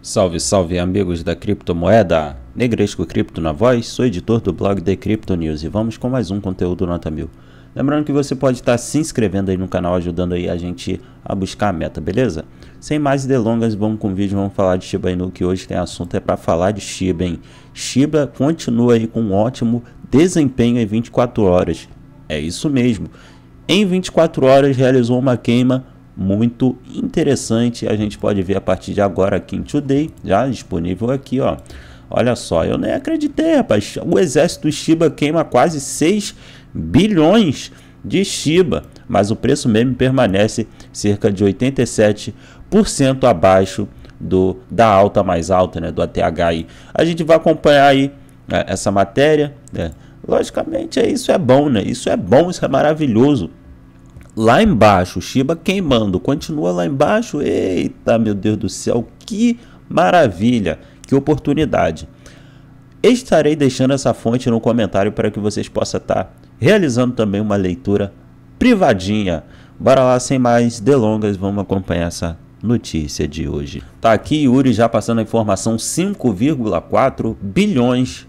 Salve, salve amigos da criptomoeda! Negresco Cripto na voz, sou editor do blog The Crypto News e vamos com mais um conteúdo nota mil. Lembrando que você pode estar se inscrevendo aí no canal, ajudando aí a gente a buscar a meta, beleza? Sem mais delongas, vamos com o vídeo, vamos falar de Shiba Inu, que hoje tem assunto é para falar de Shiba, hein? Shiba continua aí com um ótimo desempenho em 24 horas. É isso mesmo. Em 24 horas realizou uma queima muito interessante. A gente pode ver a partir de agora aqui em Today, já disponível aqui, ó. Olha só, eu nem acreditei, rapaz. O exército Shiba queima quase 6 bilhões de Shiba, mas o preço mesmo permanece cerca de 87% abaixo do da alta mais alta, né, do ATH. A gente vai acompanhar aí né, essa matéria, né? Logicamente, é, isso é bom, né? Isso é bom, isso é maravilhoso lá embaixo, Shiba queimando, continua lá embaixo. Eita, meu Deus do céu, que maravilha, que oportunidade. Estarei deixando essa fonte no comentário para que vocês possam estar realizando também uma leitura privadinha. Bora lá, sem mais delongas, vamos acompanhar essa notícia de hoje. Tá aqui Yuri já passando a informação 5,4 bilhões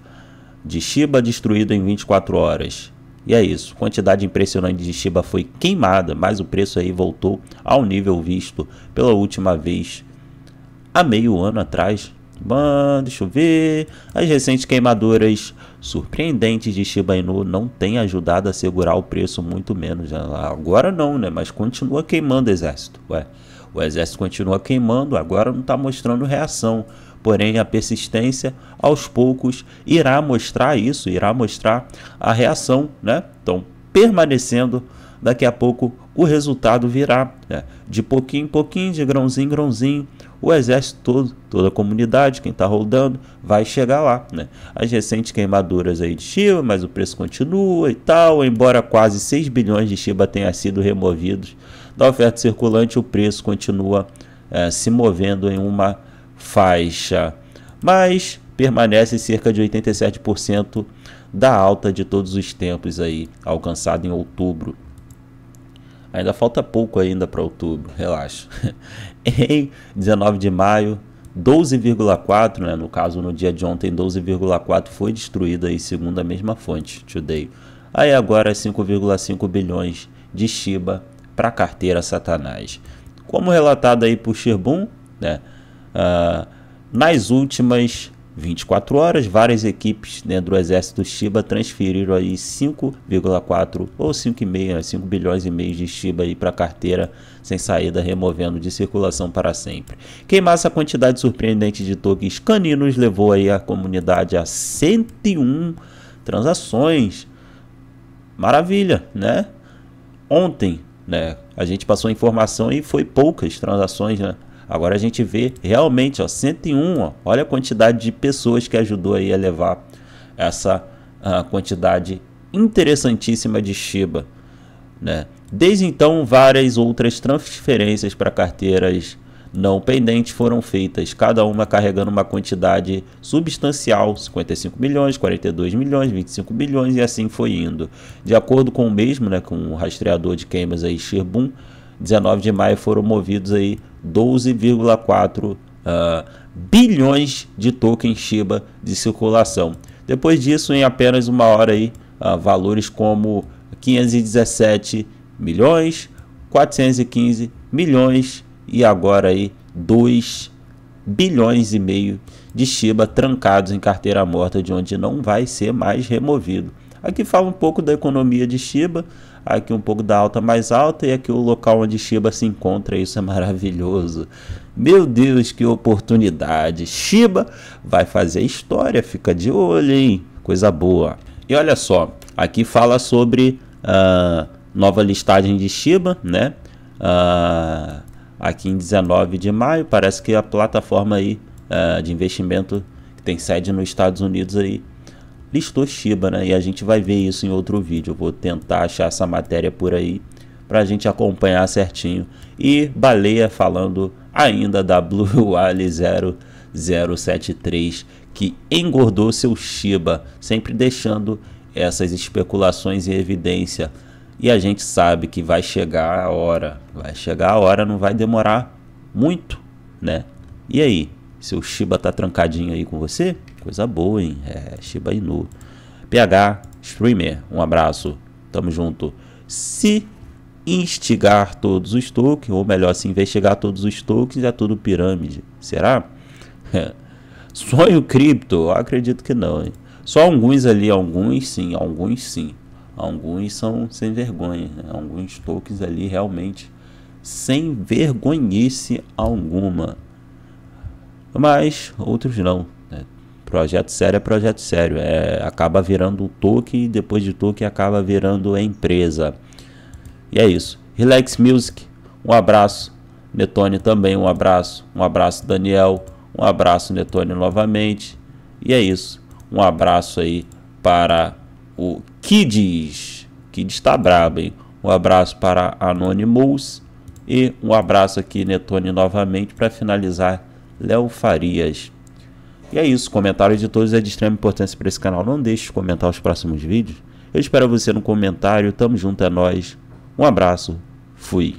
de Shiba destruído em 24 horas. E é isso, quantidade impressionante de Shiba foi queimada, mas o preço aí voltou ao nível visto pela última vez há meio ano atrás. Mano, deixa eu ver. As recentes queimaduras surpreendentes de Shiba Inu não têm ajudado a segurar o preço, muito menos. Agora não, né? Mas continua queimando o exército. Ué, o exército continua queimando, agora não está mostrando reação. Porém, a persistência, aos poucos, irá mostrar isso, irá mostrar a reação, né? Então, permanecendo, daqui a pouco o resultado virá, né? De pouquinho em pouquinho, de grãozinho em grãozinho, o exército todo, toda a comunidade, quem está rodando, vai chegar lá, né? As recentes queimaduras aí de Shiba, mas o preço continua e tal, embora quase 6 bilhões de Shiba tenha sido removidos da oferta circulante, o preço continua é, se movendo em uma faixa, mas permanece cerca de 87% da alta de todos os tempos aí, alcançada em outubro. Ainda falta pouco ainda para outubro, relaxa. em 19 de maio, 12,4, né, no caso no dia de ontem 12,4 foi destruída aí segundo a mesma fonte, Today. Aí agora 5,5 bilhões de Shiba para a carteira Satanás. Como relatado aí por Shirbun, né, Uh, nas últimas 24 horas, várias equipes dentro do exército Shiba transferiram aí 5,4 ou 5,5, 5 bilhões e meio de Shiba para carteira sem saída, removendo de circulação para sempre. Queimar essa quantidade surpreendente de tokens caninos levou aí a comunidade a 101 transações. Maravilha, né? Ontem, né, a gente passou a informação e foi poucas transações, né? Agora a gente vê realmente, ó, 101, ó, olha a quantidade de pessoas que ajudou aí a levar essa uh, quantidade interessantíssima de Shiba, né? Desde então, várias outras transferências para carteiras não pendentes foram feitas, cada uma carregando uma quantidade substancial, 55 milhões, 42 milhões, 25 milhões e assim foi indo. De acordo com o mesmo, né, com o rastreador de queimas aí Sherbum, 19 de maio foram movidos aí 12,4 uh, ah, bilhões de tokens Shiba de circulação. Depois disso, em apenas uma hora, aí, uh, valores como 517 milhões, 415 milhões e agora aí 2 bilhões e meio de Shiba trancados em carteira morta de onde não vai ser mais removido. Aqui fala um pouco da economia de Shiba, aqui um pouco da alta mais alta e aqui o local onde Shiba se encontra. Isso é maravilhoso. Meu Deus, que oportunidade! Shiba vai fazer história, fica de olho, hein? Coisa boa. E olha só, aqui fala sobre a uh, nova listagem de Shiba, né? Uh, aqui em 19 de maio, parece que a plataforma aí uh, de investimento que tem sede nos Estados Unidos aí listou Shiba, né? E a gente vai ver isso em outro vídeo. Eu vou tentar achar essa matéria por aí para a gente acompanhar certinho. E Baleia falando ainda da Blue Wally 0073 que engordou seu Shiba, sempre deixando essas especulações em evidência. E a gente sabe que vai chegar a hora, vai chegar a hora, não vai demorar muito, né? E aí, seu Shiba tá trancadinho aí com você? Coisa boa, hein? É, Shiba Inu. PH, streamer, um abraço. Tamo junto. Se instigar todos os tokens, ou melhor, se investigar todos os tokens, é tudo pirâmide. Será? Sonho cripto? Acredito que não. Hein? Só alguns ali, alguns sim, alguns sim. Alguns são sem vergonha. Né? Alguns tokens ali realmente sem vergonhice alguma. Mas outros não. Projeto sério é projeto sério. É, acaba virando o toque e depois de toque acaba virando a empresa. E é isso. Relax Music, um abraço. Netone também, um abraço. Um abraço, Daniel. Um abraço, Netone, novamente. E é isso. Um abraço aí para o Kids. Kids está brabo, hein? Um abraço para Anonymous. E um abraço aqui, Netone, novamente, para finalizar, Léo Farias. E é isso, comentário de todos é de extrema importância para esse canal. Não deixe de comentar os próximos vídeos. Eu espero você no comentário. Tamo junto, é nós. Um abraço, fui.